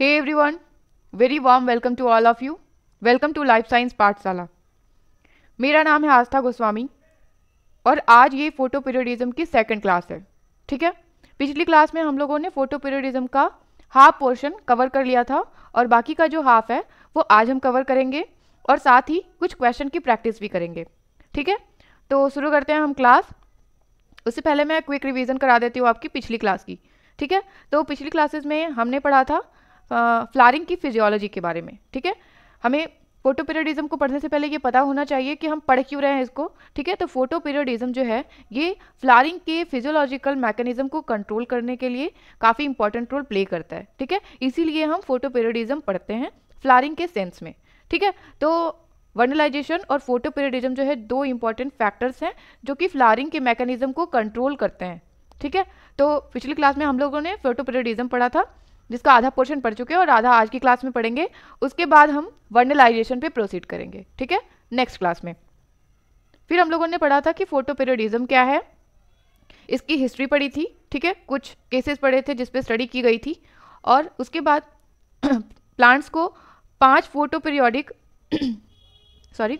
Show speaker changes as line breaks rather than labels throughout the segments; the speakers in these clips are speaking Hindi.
every everyone very warm welcome to all of you welcome to life science Pathshala मेरा नाम है आस्था गोस्वामी और आज ये फोटो पीरियडिज्म की सेकंड क्लास है ठीक है पिछली क्लास में हम लोगों ने फोटो पीरियडिज्म का हाफ पोर्शन कवर कर लिया था और बाकी का जो हाफ है वो आज हम कवर करेंगे और साथ ही कुछ क्वेश्चन की प्रैक्टिस भी करेंगे ठीक है तो शुरू करते हैं हम क्लास उससे पहले मैं क्विक रिवीजन करा देती हूँ आपकी पिछली क्लास की ठीक है तो पिछली क्लासेस में हमने पढ़ा था फ्लारिंग की फिजियोलॉजी के बारे में ठीक है हमें फोटो पीरियडिज्म को पढ़ने से पहले ये पता होना चाहिए कि हम पढ़ क्यों रहे हैं इसको ठीक है तो फोटो पीरियडिज्म जो है ये फ्लारिंग के फिजियोलॉजिकल मैकेनिज्म को कंट्रोल करने के लिए काफ़ी इंपॉर्टेंट रोल प्ले करता है ठीक है इसीलिए हम फोटो पीरियडिज्म पढ़ते हैं फ्लारिंग के सेंस में ठीक है तो वर्नलाइजेशन और फोटो पीरियडिज्म जो है दो इंपॉर्टेंट फैक्टर्स हैं जो कि फ्लारिंग के मैकेनिज्म को कंट्रोल करते हैं ठीक है तो पिछली क्लास में हम लोगों ने फोटो पीरियडिज्म पढ़ा था जिसका आधा पोर्शन पढ़ चुके हैं और आधा आज की क्लास में पढ़ेंगे उसके बाद हम वर्नलाइजेशन पे प्रोसीड करेंगे ठीक है नेक्स्ट क्लास में फिर हम लोगों ने पढ़ा था कि फोटो पीरियडिज्म क्या है इसकी हिस्ट्री पढ़ी थी ठीक है कुछ केसेस पढ़े थे जिसपे स्टडी की गई थी और उसके बाद प्लांट्स को पांच फोटो पीरियोडिक सॉरी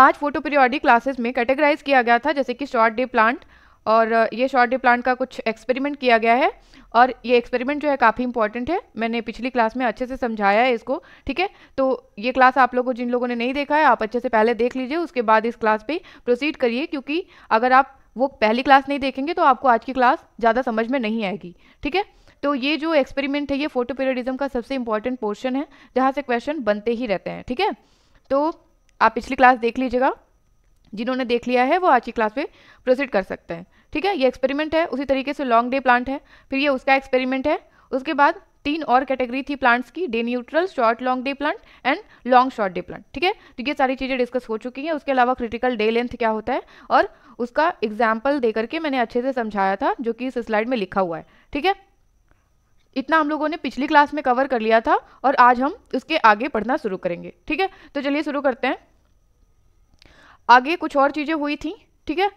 पांच फोटो पीरियोडिक क्लासेस में कैटेगराइज किया गया था जैसे कि शॉर्ट डे प्लांट और ये शॉर्ट प्लांट का कुछ एक्सपेरिमेंट किया गया है और ये एक्सपेरिमेंट जो है काफ़ी इंपॉर्टेंट है मैंने पिछली क्लास में अच्छे से समझाया है इसको ठीक है तो ये क्लास आप लोगों जिन लोगों ने नहीं देखा है आप अच्छे से पहले देख लीजिए उसके बाद इस क्लास पर प्रोसीड करिए क्योंकि अगर आप वो पहली क्लास नहीं देखेंगे तो आपको आज की क्लास ज़्यादा समझ में नहीं आएगी ठीक है तो ये जो एक्सपेरिमेंट है ये फोटो पीरियडिज्म का सबसे इंपॉर्टेंट पोर्शन है जहाँ से क्वेश्चन बनते ही रहते हैं ठीक है तो आप पिछली क्लास देख लीजिएगा जिन्होंने देख लिया है वो आज की क्लास में प्रोसीड कर सकते हैं ठीक है ये एक्सपेरिमेंट है उसी तरीके से लॉन्ग डे प्लांट है फिर ये उसका एक्सपेरिमेंट है उसके बाद तीन और कैटेगरी थी प्लांट्स की day neutral short long day plant and long short day plant ठीक है तो ये सारी चीज़ें डिस्कस हो चुकी हैं उसके अलावा क्रिटिकल डे लेंथ क्या होता है और उसका एग्जाम्पल दे करके मैंने अच्छे से समझाया था जो कि इस स्लाइड में लिखा हुआ है ठीक है इतना हम लोगों ने पिछली क्लास में कवर कर लिया था और आज हम उसके आगे पढ़ना शुरू करेंगे ठीक है तो चलिए शुरू करते हैं आगे कुछ और चीज़ें हुई थी ठीक है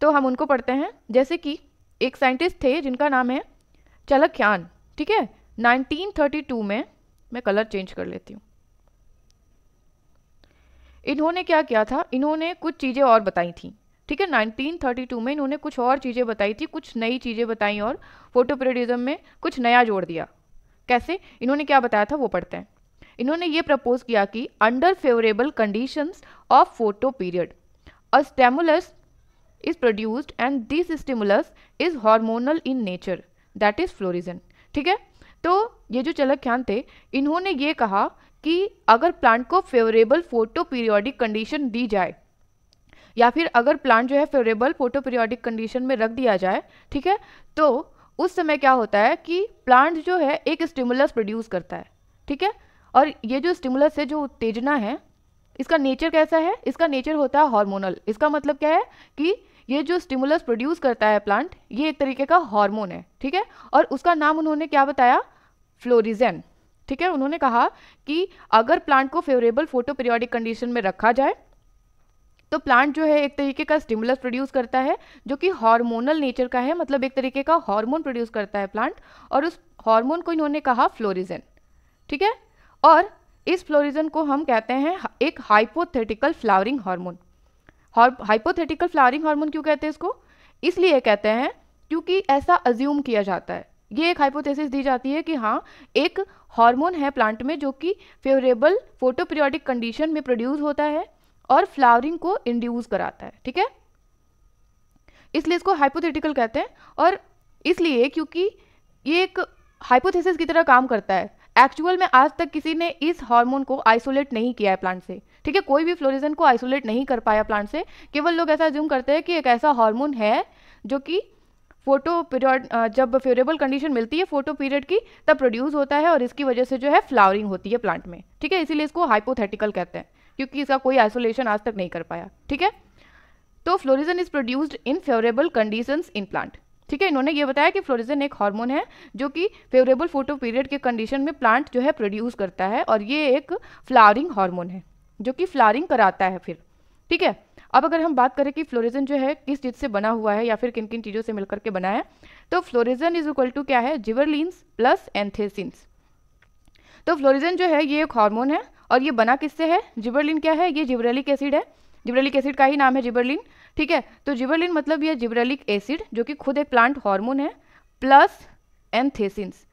तो हम उनको पढ़ते हैं जैसे कि एक साइंटिस्ट थे जिनका नाम है चलख्यान ठीक है 1932 में मैं कलर चेंज कर लेती हूँ इन्होंने क्या किया था इन्होंने कुछ चीज़ें और बताई थी ठीक है 1932 में इन्होंने कुछ और चीज़ें बताई थी कुछ नई चीज़ें बताई और फोटो में कुछ नया जोड़ दिया कैसे इन्होंने क्या बताया था वो पढ़ते हैं इन्होंने ये प्रपोज किया कि under favourable conditions of photoperiod a stimulus is produced and this stimulus is hormonal in nature that is florigen ठीक है तो ये जो चलक ख्यान थे इन्होंने ये कहा कि अगर प्लांट को फेवरेबल फोटो पीरियोडिक कंडीशन दी जाए या फिर अगर प्लांट जो है फेवरेबल फोटो पीरियोडिक कंडीशन में रख दिया जाए ठीक है तो उस समय क्या होता है कि प्लांट जो है एक स्टिमुलस प्रोड्यूस करता है ठीक है और ये जो स्टिमुलस है जो उत्तेजना है इसका नेचर कैसा है इसका नेचर होता है हार्मोनल इसका मतलब क्या है कि ये जो स्टिमुलस प्रोड्यूस करता है प्लांट ये एक तरीके का हार्मोन है ठीक है और उसका नाम उन्होंने क्या बताया फ्लोरिजन ठीक है उन्होंने कहा कि अगर प्लांट को फेवरेबल फोटो पीरियोडिक कंडीशन में रखा जाए तो प्लांट जो है एक तरीके का स्टिमुलस प्रोड्यूस करता है जो कि हार्मोनल नेचर का है मतलब एक तरीके का हार्मोन प्रोड्यूस करता है प्लांट और उस हार्मोन को इन्होंने कहा फ्लोरिजन ठीक है और इस फ्लोरिजन को हम कहते हैं एक hypothetical flowering hormone hypothetical flowering hormone क्यों कहते हैं इसको इसलिए कहते हैं क्योंकि ऐसा अज्यूम किया जाता है ये एक हाइपोथेसिस दी जाती है कि हाँ एक हार्मोन है प्लांट में जो कि फेवरेबल फोटोपीरियोडिक कंडीशन में प्रोड्यूस होता है और फ्लावरिंग को इंड्यूस कराता है ठीक है इसलिए इसको हाइपोथेटिकल कहते हैं और इसलिए क्योंकि ये एक हाइपोथेसिस की तरह काम करता है एक्चुअल में आज तक किसी ने इस हार्मोन को आइसोलेट नहीं किया है प्लांट से ठीक है कोई भी फ्लोरिजन को आइसोलेट नहीं कर पाया प्लांट से केवल लोग ऐसा ज्यूम करते हैं कि एक ऐसा हार्मोन है जो कि फोटो पीरियड जब फेवरेबल कंडीशन मिलती है फोटो पीरियड की तब प्रोड्यूस होता है और इसकी वजह से जो है फ्लावरिंग होती है प्लांट में ठीक है इसीलिए इसको हाइपोथेटिकल कहते हैं क्योंकि इसका कोई आइसोलेशन आज तक नहीं कर पाया ठीक है तो florigen is produced in favourable conditions in plant ठीक है इन्होंने ये बताया कि फ्लोरिजन एक हार्मोन है जो कि फेवरेबल फोटो पीरियड के कंडीशन में प्लांट जो है प्रोड्यूस करता है और ये एक फ्लावरिंग हार्मोन है जो कि फ्लावरिंग कराता है फिर ठीक है अब अगर हम बात करें कि फ्लोरिजन जो है किस चीज़ से बना हुआ है या फिर किन किन चीज़ों से मिलकर के बना है तो फ्लोरिजन इज इक्वल टू क्या है जिवरलिन्स प्लस एंथेसिन्स तो फ्लोरिजन जो है ये एक हार्मोन है और ये बना किससे है जिबरलिन क्या है ये जिबरेलिक एसिड है जिबरेलिक एसिड का ही नाम है जिबरलिन ठीक है तो जिबरलिन मतलब यह जिबरेलिक एसिड जो कि खुद एक प्लांट हार्मोन है प्लस एंथेसिन्स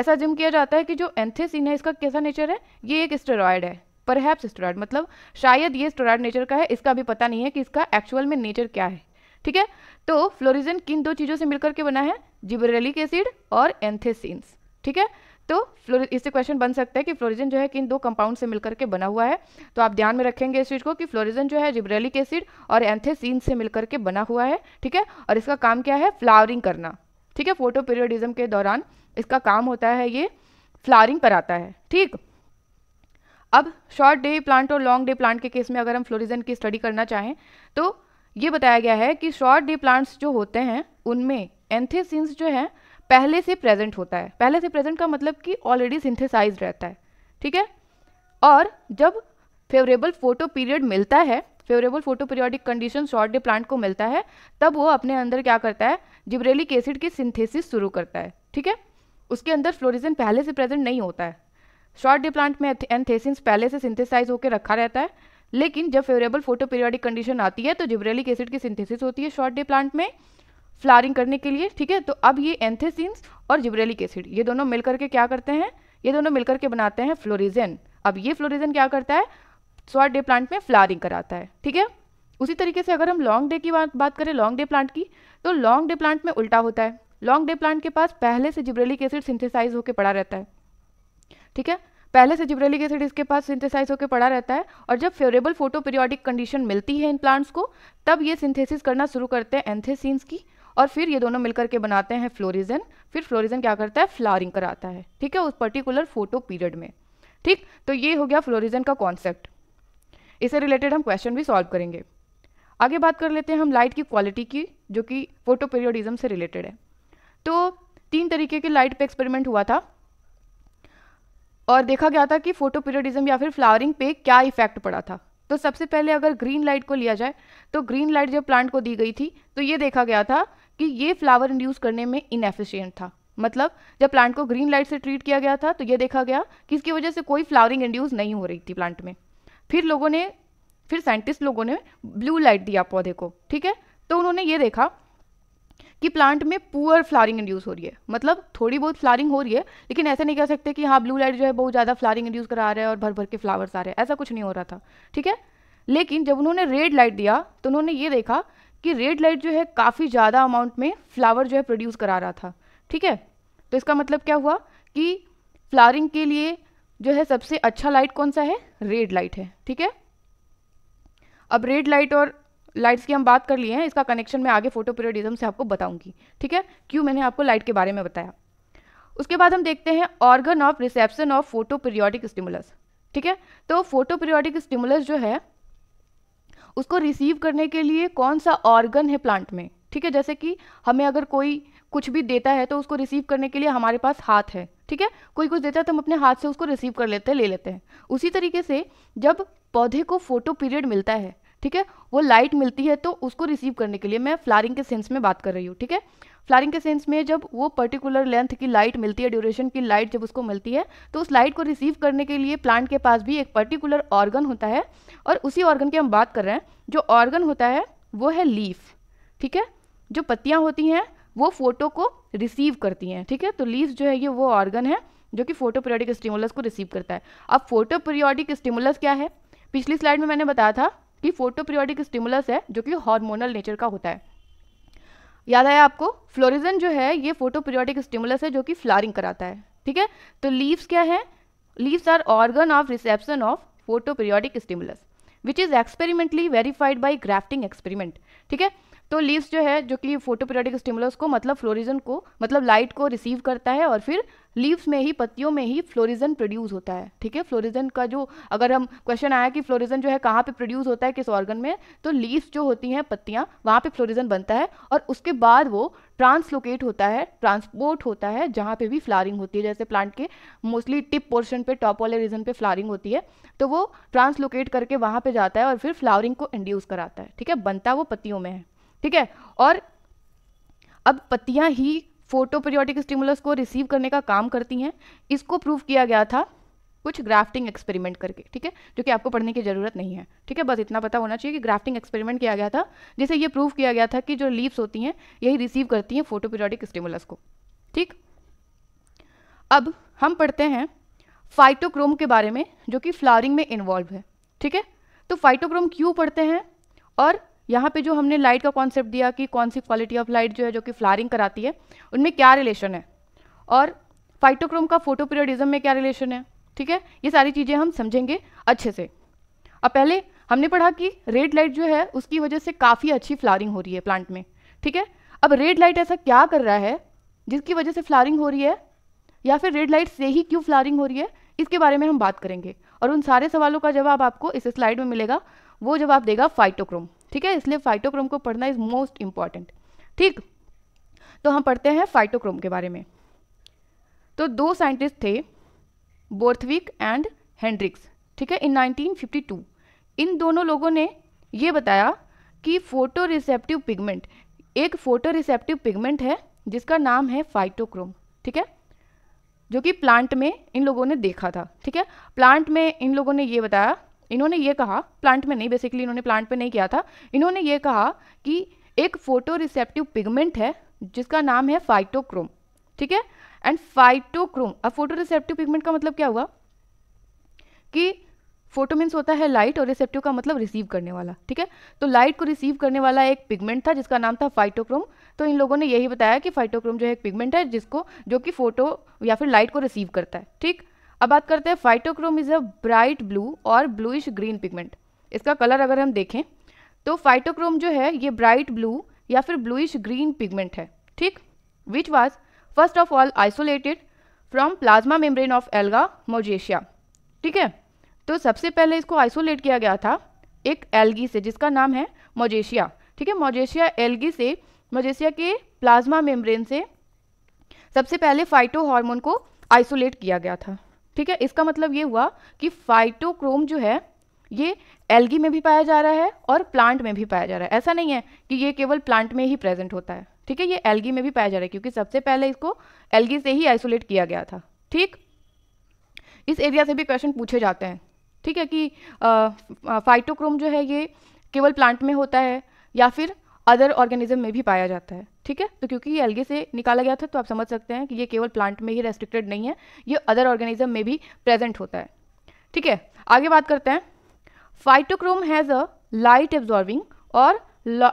ऐसा जिम किया जाता है कि जो एंथेसिन है इसका कैसा नेचर है ये एक स्टेरॉयड है परहैप्स स्टेरॉयड मतलब शायद ये स्टेरॉयड नेचर का है इसका अभी पता नहीं है कि इसका एक्चुअल में नेचर क्या है ठीक है तो फ्लोरिजन किन दो चीज़ों से मिलकर के बना है जिबरेलिक एसिड और एंथेसिन्स ठीक है तो फ्लोरिन इससे क्वेश्चन बन सकता है कि फ्लोरिजन जो है किन दो कंपाउंड से मिलकर के बना हुआ है तो आप ध्यान में रखेंगे इस चीज़ को कि फ्लोरिजन जो है जिब्रेलिक एसिड और एंथेसिन से मिलकर के बना हुआ है ठीक है और इसका काम क्या है फ्लावरिंग करना ठीक है फोटो पीरियडिज्म के दौरान इसका काम होता है ये फ्लावरिंग कराता है ठीक अब शॉर्ट डे प्लांट और लॉन्ग डे प्लांट के केस में अगर हम फ्लोरिजन की स्टडी करना चाहें तो ये बताया गया है कि शॉर्ट डे प्लांट्स जो होते हैं उनमें एंथेसिन्स जो हैं पहले से प्रेजेंट होता है पहले से प्रेजेंट का मतलब कि ऑलरेडी सिंथेसाइज रहता है ठीक है और जब फेवरेबल फोटो पीरियड मिलता है favourable photoperiodic condition short day plant को मिलता है तब वो अपने अंदर क्या करता है जिब्रेलिक एसिड की सिंथेसिस शुरू करता है ठीक है उसके अंदर फ्लोरिजन पहले से प्रेजेंट नहीं होता है शॉर्ट डे प्लांट में एंथेसिन्स पहले से सिंथेसाइज होकर रखा रहता है लेकिन जब फेवरेबल फोटो पीरियोडिक कंडीशन आती है तो जिब्रेलिक एसिड की सिंथेसिस होती है शॉर्ट डे प्लांट में फ्लारिंग करने के लिए ठीक है तो अब ये एंथेसिन्स और जिब्रेलिक एसिड ये दोनों मिलकर के क्या करते हैं ये दोनों मिलकर के बनाते हैं फ्लोरिजन अब ये फ्लोरिजन क्या करता है स्वाट डे प्लांट में फ्लारिंग कराता है ठीक है उसी तरीके से अगर हम लॉन्ग डे की बात बात करें लॉन्ग डे प्लांट की तो लॉन्ग डे प्लांट में उल्टा होता है लॉन्ग डे प्लांट के पास पहले से जिब्रेलिक एसिड सिंथेसाइज होकर पड़ा रहता है ठीक है पहले से जिब्रेलिक एसिड इसके पास सिंथेसाइज होकर पड़ा रहता है और जब फेवरेबल फोटोपीरियोडिक कंडीशन मिलती है इन प्लांट्स को तब ये सिंथेसिस करना शुरू करते हैं एंथेसिन्स की और फिर ये दोनों मिलकर के बनाते हैं फ्लोरिजन फिर फ्लोरिजन क्या करता है फ्लावरिंग कराता है ठीक है उस पर्टिकुलर फोटो पीरियड में ठीक तो ये हो गया फ्लोरिजन का कॉन्सेप्ट इससे रिलेटेड हम क्वेश्चन भी सॉल्व करेंगे आगे बात कर लेते हैं हम लाइट की क्वालिटी की जो कि फोटो पीरियडिज्म से रिलेटेड है तो तीन तरीके के लाइट पे एक्सपेरिमेंट हुआ था और देखा गया था कि फोटो पीरियडिज्म या फिर फ्लावरिंग पे क्या इफेक्ट पड़ा था तो सबसे पहले अगर ग्रीन लाइट को लिया जाए तो ग्रीन लाइट जब प्लांट को दी गई थी तो ये देखा गया था कि ये फ्लावर इंड्यूस करने में इनएफिशियंट था मतलब जब प्लांट को ग्रीन लाइट से ट्रीट किया गया था तो ये देखा गया कि इसकी वजह से कोई फ्लावरिंग इंड्यूस नहीं हो रही थी प्लांट में फिर लोगों ने फिर साइंटिस्ट लोगों ने ब्लू लाइट दिया पौधे को ठीक है तो उन्होंने ये देखा कि प्लांट में पुअर फ्लारिंग इंड्यूस हो रही है मतलब थोड़ी बहुत फ्लारिंग हो रही है लेकिन ऐसा नहीं कह सकते कि हाँ ब्लू लाइट जो है बहुत ज़्यादा फ्लारिंग इंड्यूस करा रहा है और भर भर के फ्लावर्स आ रहे हैं ऐसा कुछ नहीं हो रहा था ठीक है लेकिन जब उन्होंने रेड लाइट दिया तो उन्होंने ये देखा कि रेड लाइट जो है काफ़ी ज़्यादा अमाउंट में फ्लावर जो है प्रोड्यूस करा रहा था ठीक है तो इसका मतलब क्या हुआ कि फ्लावरिंग के लिए जो है सबसे अच्छा लाइट कौन सा है रेड लाइट है ठीक है अब रेड लाइट और लाइट्स की हम बात कर लिए हैं इसका कनेक्शन मैं आगे फोटो पीरियडिज्म से आपको बताऊंगी ठीक है क्यों मैंने आपको लाइट के बारे में बताया उसके बाद हम देखते हैं organ of reception of photoperiodic stimulus ठीक है तो फोटो पीरियोडिक स्टिमुलस जो है उसको रिसीव करने के लिए कौन सा ऑर्गन है प्लांट में ठीक है जैसे कि हमें अगर कोई कुछ भी देता है तो उसको रिसीव करने के लिए हमारे पास हाथ है ठीक है कोई कुछ देता है तो हम अपने हाथ से उसको रिसीव कर लेते हैं ले लेते हैं उसी तरीके से जब पौधे को फोटो पीरियड मिलता है ठीक है वो लाइट मिलती है तो उसको रिसीव करने के लिए मैं फ्लारिंग के सेंस में बात कर रही हूँ ठीक है फ्लारिंग के सेंस में जब वो पर्टिकुलर लेंथ की लाइट मिलती है ड्यूरेशन की लाइट जब उसको मिलती है तो उस लाइट को रिसीव करने के लिए प्लांट के पास भी एक पर्टिकुलर ऑर्गन होता है और उसी ऑर्गन की हम बात कर रहे हैं जो ऑर्गन होता है वो है लीफ ठीक है जो पत्तियाँ होती हैं वो फोटो को रिसीव करती हैं ठीक है तो लीव जो है ये वो ऑर्गन है जो कि फोटो पीरियोडिक स्टिमुलस को रिसीव करता है अब फोटो पीरियोडिक स्टिमुलस क्या है पिछली स्लाइड में मैंने बताया था कि फोटो पीरियोडिक स्टिमुलस है जो कि हार्मोनल नेचर का होता है याद आया आपको फ्लोरिजन जो है ये फोटो पीरियोडिक स्टिमुलस है जो कि फ्लारिंग कराता है ठीक है तो लीव्स क्या है leaves are organ of reception of photoperiodic stimulus which is experimentally verified by grafting experiment ठीक है तो लीव्स जो है जो कि फोटोपीरियोडिक स्टिमुलस को मतलब फ्लोरिजन को मतलब लाइट को रिसीव करता है और फिर लीव्स में ही पत्तियों में ही फ्लोरिजन प्रोड्यूस होता है ठीक है फ्लोरिजन का जो अगर हम क्वेश्चन आया कि फ्लोरिजन जो है कहाँ पे प्रोड्यूस होता है किस ऑर्गन में तो लीव्स जो होती हैं पत्तियाँ वहाँ पे फ्लोरिजन बनता है और उसके बाद वो ट्रांसलोकेट होता है ट्रांसपोर्ट होता है जहाँ पे भी फ्लारिंग होती है जैसे प्लांट के मोस्टली टिप पोर्शन पे टॉप वाले रीजन पे फ्लारिंग होती है तो वो ट्रांसलोकेट करके वहाँ पे जाता है और फिर फ्लावरिंग को इंड्यूस कराता है ठीक है बनता वो पत्तियों में है ठीक है और अब पत्तियां ही फोटो पीरियोडिक स्टिमुलस को रिसीव करने का काम करती हैं इसको प्रूव किया गया था कुछ ग्राफ्टिंग एक्सपेरिमेंट करके ठीक है जो कि आपको पढ़ने की ज़रूरत नहीं है ठीक है बस इतना पता होना चाहिए कि ग्राफ्टिंग एक्सपेरिमेंट किया गया था जिसे ये प्रूव किया गया था कि जो लीव्स होती हैं यही रिसीव करती हैं फोटो स्टिमुलस को ठीक अब हम पढ़ते हैं फाइटोक्रोम के बारे में जो कि फ्लावरिंग में इन्वॉल्व है ठीक है तो फाइटोक्रोम क्यों पढ़ते हैं और यहाँ पे जो हमने लाइट का कॉन्सेप्ट दिया कि कौन सी क्वालिटी ऑफ लाइट जो है जो कि फ्लारिंग कराती है उनमें क्या रिलेशन है और फाइटोक्रोम का फोटो पीरियडिज्म में क्या रिलेशन है ठीक है ये सारी चीज़ें हम समझेंगे अच्छे से अब पहले हमने पढ़ा कि रेड लाइट जो है उसकी वजह से काफ़ी अच्छी फ्लारिंग हो रही है प्लांट में ठीक है अब रेड लाइट ऐसा क्या कर रहा है जिसकी वजह से फ्लारिंग हो रही है या फिर रेड लाइट से ही क्यों फ्लारिंग हो रही है इसके बारे में हम बात करेंगे और उन सारे सवालों का जवाब आपको इस स्लाइड में मिलेगा वो जवाब देगा फाइटोक्रोम ठीक है इसलिए फाइटोक्रोम को पढ़ना इज मोस्ट इंपॉर्टेंट ठीक तो हम पढ़ते हैं फाइटोक्रोम के बारे में तो दो साइंटिस्ट थे बोर्थविक एंड हेंड्रिक्स ठीक है इन 1952 इन दोनों लोगों ने ये बताया कि फोटो रिसेप्टिव पिगमेंट एक फोटो रिसेप्टिव पिगमेंट है जिसका नाम है फाइटोक्रोम ठीक है जो कि प्लांट में इन लोगों ने देखा था ठीक है प्लांट में इन लोगों ने ये बताया इन्होंने ये कहा प्लांट में नहीं बेसिकली इन्होंने प्लांट में नहीं किया था इन्होंने ये कहा कि एक फोटो रिसेप्टिव पिगमेंट है जिसका नाम है फाइटोक्रोम ठीक है एंड फाइटोक्रोम अब फोटो रिसेप्टिव पिगमेंट का मतलब क्या हुआ कि फोटो मीन्स होता है लाइट और रिसेप्टिव का मतलब रिसीव करने वाला ठीक है तो लाइट को रिसीव करने वाला एक पिगमेंट था जिसका नाम था फाइटोक्रोम तो इन लोगों ने यही बताया कि फाइटोक्रोम जो है एक पिगमेंट है जिसको जो कि फोटो या फिर लाइट को रिसीव करता है ठीक अब बात करते हैं phytochrome is a bright blue और ब्लूइश ग्रीन पिगमेंट इसका कलर अगर हम देखें तो फाइटोक्रोम जो है ये ब्राइट ब्लू या फिर ब्लूइश ग्रीन पिगमेंट है ठीक which was first of all isolated from plasma membrane of alga Mougeotia ठीक है तो सबसे पहले इसको आइसोलेट किया गया था एक एल्गी से जिसका नाम है मोजेशिया ठीक है मोजेशिया एल्गी से मोजेशिया के प्लाज्मा मेम्ब्रेन से सबसे पहले फाइटो हार्मोन को आइसोलेट किया गया था ठीक है इसका मतलब ये हुआ कि फाइटोक्रोम जो है ये एल्गी में भी पाया जा रहा है और प्लांट में भी पाया जा रहा है ऐसा नहीं है कि ये केवल प्लांट में ही प्रेजेंट होता है ठीक है ये एल्गी में भी पाया जा रहा है क्योंकि सबसे पहले इसको एल्गी से ही आइसोलेट किया गया था ठीक इस एरिया से भी क्वेश्चन पूछे जाते हैं ठीक है कि फाइटोक्रोम जो है ये केवल प्लांट में होता है या फिर अदर ऑर्गेनिज्म में भी पाया जाता है ठीक है तो क्योंकि ये एल्गे से निकाला गया था तो आप समझ सकते हैं कि ये केवल प्लांट में ही रेस्ट्रिक्टेड नहीं है ये अदर ऑर्गेनिज्म में भी प्रेजेंट होता है ठीक है आगे बात करते हैं phytochrome has a light absorbing और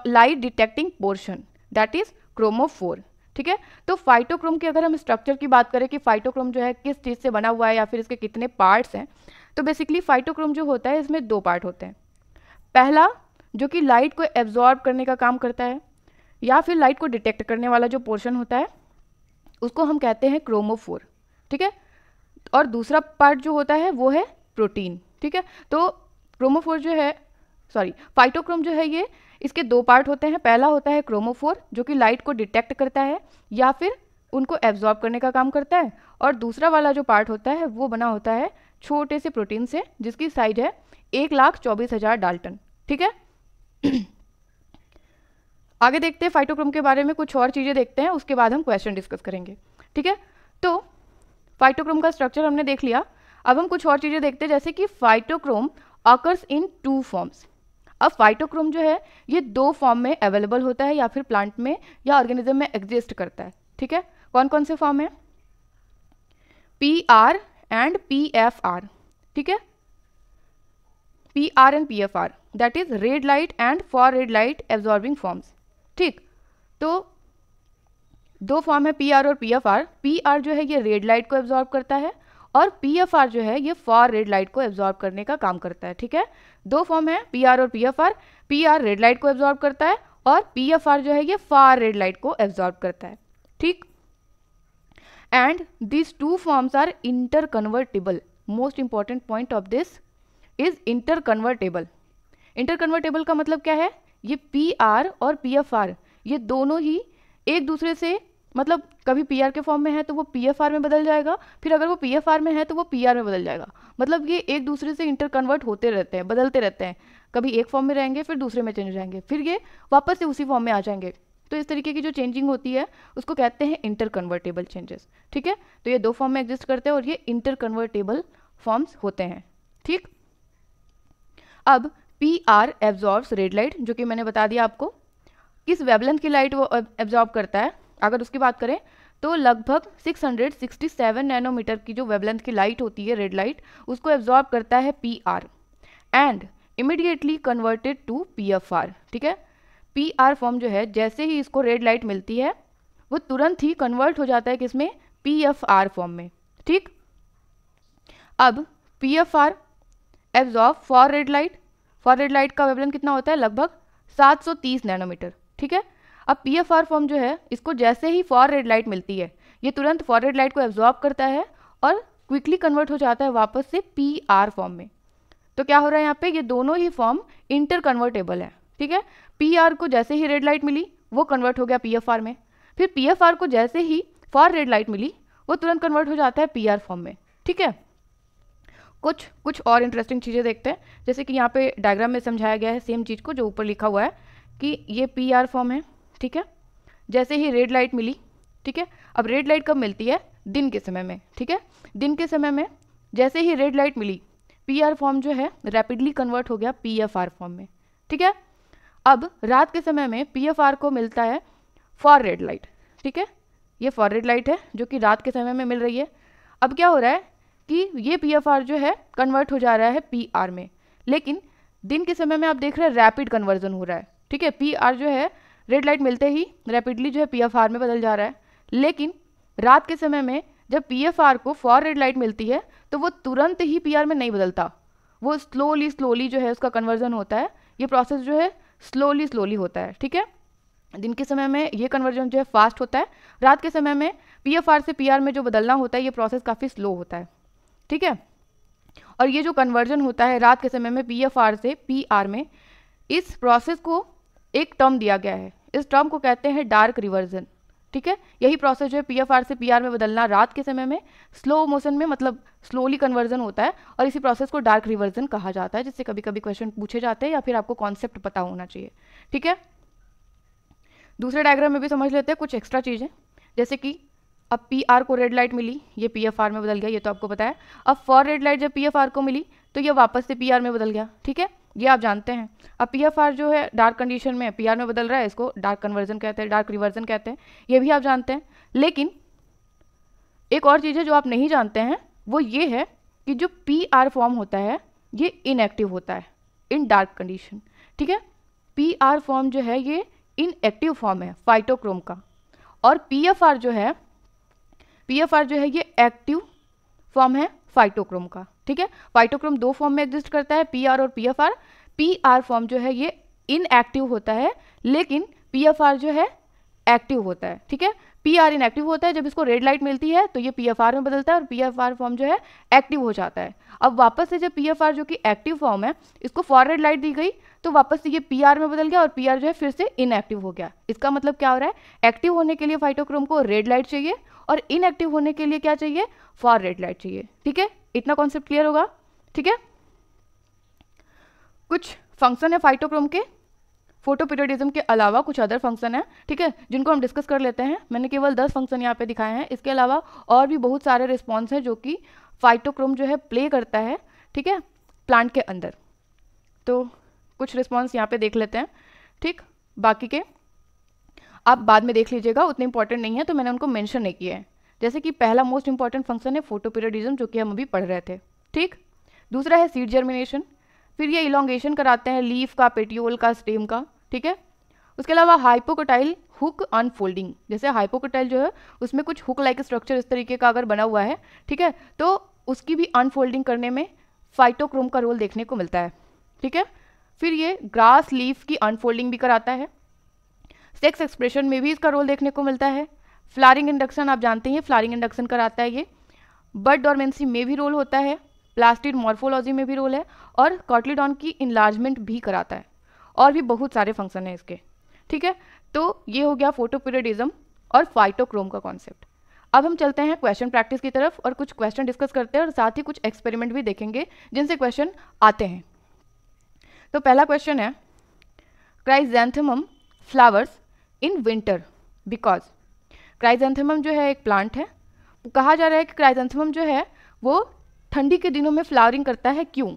light detecting portion that is chromophore ठीक है तो फाइटोक्रोम की अगर हम स्ट्रक्चर की बात करें कि फाइटोक्रोम जो है किस चीज़ से बना हुआ है या फिर इसके कितने पार्ट्स हैं तो बेसिकली फाइटोक्रोम जो होता है इसमें दो पार्ट होते हैं पहला जो कि लाइट को एब्जॉर्ब करने का काम करता है या फिर लाइट को डिटेक्ट करने वाला जो पोर्शन होता है उसको हम कहते हैं क्रोमोफोर ठीक है और दूसरा पार्ट जो होता है वो है प्रोटीन ठीक है तो क्रोमोफोर जो है सॉरी फाइटोक्रोम जो है ये इसके दो पार्ट होते हैं पहला होता है क्रोमोफोर जो कि लाइट को डिटेक्ट करता है या फिर उनको एब्जॉर्ब करने का काम करता है और दूसरा वाला जो पार्ट होता है वो बना होता है छोटे से प्रोटीन से जिसकी साइज है एक लाख चौबीस हज़ार डाल्टन ठीक है आगे देखते हैं फाइटोक्रोम के बारे में कुछ और चीज़ें देखते हैं उसके बाद हम क्वेश्चन डिस्कस करेंगे ठीक है तो फाइटोक्रोम का स्ट्रक्चर हमने देख लिया अब हम कुछ और चीज़ें देखते हैं जैसे कि phytochrome occurs in two forms अब फाइटोक्रोम जो है ये दो फॉर्म में अवेलेबल होता है या फिर प्लांट में या ऑर्गेनिज्म में एग्जिस्ट करता है ठीक है कौन कौन से फॉर्म है P R and P F R ठीक है P R and P F R that is red light and far red light absorbing forms ठीक तो दो फॉर्म है पी आर और P F R P R जो है ये रेड लाइट को एब्जॉर्ब करता है और पी एफ आर जो है ये फॉर रेड लाइट को एब्जॉर्ब करने का काम करता है ठीक है दो फॉर्म है पी आर और P F R P R red light को एब्जॉर्ब करता है और पी एफ आर जो है ये फॉर रेड लाइट को एब्जॉर्ब करता है ठीक and this two forms are interconvertible most important point of this is interconvertible interconvertible का मतलब क्या है ये पी आर और पी एफ आर ये दोनों ही एक दूसरे से मतलब कभी पी आर के फॉर्म में है तो वो पी एफ आर में बदल जाएगा फिर अगर वो पी एफ आर में है तो वो पी आर में बदल जाएगा मतलब ये एक दूसरे से इंटर कन्वर्ट होते रहते हैं बदलते रहते हैं कभी एक फॉर्म में रहेंगे फिर दूसरे में चेंज जाएंगे फिर ये वापस से उसी फॉर्म में आ जाएंगे तो इस तरीके की जो चेंजिंग होती है उसको कहते हैं इंटर कन्वर्टेबल चेंजेस ठीक है तो ये दो फॉर्म में एग्जिस्ट करते हैं और ये इंटर कन्वर्टेबल फॉर्म्स होते हैं ठीक अब P R absorbs red light जो कि मैंने बता दिया आपको किस वेबलेंथ की लाइट वो एब्जॉर्ब करता है अगर उसकी बात करें तो लगभग 667 नैनोमीटर की जो वेबलेंथ की लाइट होती है रेड लाइट उसको एब्जॉर्ब करता है P R and immediately converted to P F R ठीक है पी आर फॉर्म जो है जैसे ही इसको रेड लाइट मिलती है वो तुरंत ही कन्वर्ट हो जाता है किसमें पी एफ आर फॉर्म में ठीक अब P F R absorb far red light far red light का वेवलेंथ कितना होता है लगभग 730 नैनोमीटर ठीक है अब पी एफ आर फॉर्म जो है इसको जैसे ही फॉर रेड लाइट मिलती है ये तुरंत फॉर रेड लाइट को एब्जॉर्ब करता है और क्विकली कन्वर्ट हो जाता है वापस से पी आर फॉर्म में तो क्या हो रहा है यहाँ पे ये दोनों ही फॉर्म इंटर कन्वर्टेबल है ठीक है पी आर को जैसे ही रेड लाइट मिली वो कन्वर्ट हो गया पी एफ आर में फिर पी एफ आर को जैसे ही फॉर रेड लाइट मिली वो तुरंत कन्वर्ट हो जाता है पी आर फॉर्म में ठीक है कुछ कुछ और इंटरेस्टिंग चीज़ें देखते हैं जैसे कि यहाँ पे डायग्राम में समझाया गया है सेम चीज़ को जो ऊपर लिखा हुआ है कि ये पी आर फॉर्म है ठीक है जैसे ही रेड लाइट मिली ठीक है अब रेड लाइट कब मिलती है दिन के समय में ठीक है दिन के समय में जैसे ही रेड लाइट मिली पी आर फॉर्म जो है रैपिडली कन्वर्ट हो गया पी एफ आर फॉर्म में ठीक है अब रात के समय में पी एफ आर को मिलता है फॉर रेड लाइट ठीक है ये फॉर रेड लाइट है जो कि रात के समय में मिल रही है अब क्या हो रहा है कि ये पी जो है कन्वर्ट हो जा रहा है पी में लेकिन दिन के समय में आप देख रहे हैं रैपिड कन्वर्जन हो रहा है ठीक है पी जो है रेड लाइट मिलते ही रैपिडली जो है पी में बदल जा रहा है लेकिन रात के समय में जब पी को फॉर रेड लाइट मिलती है तो वो तुरंत ही पी में नहीं बदलता वो स्लोली स्लोली जो है उसका कन्वर्जन होता है ये प्रोसेस जो है स्लोली स्लोली होता है ठीक है दिन के समय में ये कन्वर्जन जो है फास्ट होता है रात के समय में पी से पी में जो बदलना होता है ये प्रोसेस काफ़ी स्लो होता है ठीक है और ये जो कन्वर्जन होता है रात के समय में पी एफ आर से पी आर में इस प्रोसेस को एक टर्म दिया गया है इस टर्म को कहते हैं डार्क रिवर्जन ठीक है यही प्रोसेस जो है पी एफ आर से पी आर में बदलना रात के समय में स्लो मोशन में मतलब स्लोली कन्वर्जन होता है और इसी प्रोसेस को डार्क रिवर्जन कहा जाता है जिससे कभी कभी क्वेश्चन पूछे जाते हैं या फिर आपको कॉन्सेप्ट पता होना चाहिए ठीक है दूसरे डायग्राम में भी समझ लेते हैं कुछ एक्स्ट्रा चीज़ें जैसे कि अब पी आर को रेड लाइट मिली ये पी एफ आर में बदल गया ये तो आपको पता है अब फॉर रेड लाइट जब पी एफ आर को मिली तो ये वापस से पी आर में बदल गया ठीक है ये आप जानते हैं अब पी एफ आर जो है डार्क कंडीशन में पी आर में बदल रहा है इसको डार्क कन्वर्जन कहते हैं डार्क रिवर्जन कहते हैं ये भी आप जानते हैं लेकिन एक और चीज़ है जो आप नहीं जानते हैं वो ये है कि जो पी आर फॉर्म होता है ये इनएक्टिव होता है इन डार्क कंडीशन ठीक है पी आर फॉर्म जो है ये इनएक्टिव फॉर्म है फाइटोक्रोम का और पी एफ आर जो है पीएफआर जो है ये एक्टिव फॉर्म है फाइटोक्रोम का ठीक है फाइटोक्रोम दो फॉर्म में एग्जिस्ट करता है पीआर और पीएफआर पीआर फॉर्म जो है ये इनएक्टिव होता है लेकिन पीएफआर जो है एक्टिव होता है ठीक है पी आर इनएक्टिव होता है जब इसको रेड लाइट मिलती है तो ये पी एफ आर में बदलता है और पी एफ आर फॉर्म जो है एक्टिव हो जाता है अब वापस से जब पी एफ आर जो कि एक्टिव फॉर्म है इसको फॉरवर्ड लाइट दी गई तो वापस से ये पी आर में बदल गया और पी आर जो है फिर से इनएक्टिव हो गया इसका मतलब क्या हो रहा है एक्टिव होने के लिए फाइटोक्रोम को रेड लाइट चाहिए और इनएक्टिव होने के लिए क्या चाहिए फॉर रेड लाइट चाहिए ठीक है इतना कॉन्सेप्ट क्लियर होगा ठीक है कुछ फंक्शन है फाइटोक्रोम के फोटोपीरियडिज्म के अलावा कुछ अदर फंक्शन है ठीक है जिनको हम डिस्कस कर लेते हैं मैंने केवल दस फंक्शन यहाँ पे दिखाए हैं इसके अलावा और भी बहुत सारे रिस्पॉन्स हैं जो कि फाइटोक्रोम जो है प्ले करता है ठीक है प्लांट के अंदर तो कुछ रिस्पॉन्स यहाँ पे देख लेते हैं ठीक बाकी के आप बाद में देख लीजिएगा उतने इंपॉर्टेंट नहीं है तो मैंने उनको मैंशन नहीं किया है जैसे कि पहला मोस्ट इंपॉर्टेंट फंक्शन है फोटो पीरियडिज्म जो कि हम अभी पढ़ रहे थे ठीक दूसरा है सीड जर्मिनेशन फिर ये इलोंगेशन कराते हैं लीफ का पेटियोल का स्टेम का ठीक है उसके अलावा हाइपोकोटाइल हुक अनफोल्डिंग जैसे हाइपोकोटाइल जो है उसमें कुछ हुक लाइक स्ट्रक्चर इस तरीके का अगर बना हुआ है ठीक है तो उसकी भी अनफोल्डिंग करने में फाइटोक्रोम का रोल देखने को मिलता है ठीक है फिर ये ग्रास लीफ की अनफोल्डिंग भी कराता है सेक्स एक्सप्रेशन में भी इसका रोल देखने को मिलता है फ्लारिंग इंडक्शन आप जानते हैं फ्लारिंग इंडक्शन कराता है ये बर्ड डॉर्मेंसी में भी रोल होता है प्लास्टिड मॉर्फोलॉजी में भी रोल है और कॉटलीडॉन की इन्लार्जमेंट भी कराता है और भी बहुत सारे फंक्शन हैं इसके ठीक है तो ये हो गया फोटोपीरियडिज्म और फाइटोक्रोम का कॉन्सेप्ट अब हम चलते हैं क्वेश्चन प्रैक्टिस की तरफ और कुछ क्वेश्चन डिस्कस करते हैं और साथ ही कुछ एक्सपेरिमेंट भी देखेंगे जिनसे क्वेश्चन आते हैं तो पहला क्वेश्चन है chrysanthemum flowers in winter because chrysanthemum जो है एक प्लांट है कहा जा रहा है कि क्राइजेंथेमम जो है वो ठंडी के दिनों में फ्लावरिंग करता है क्यों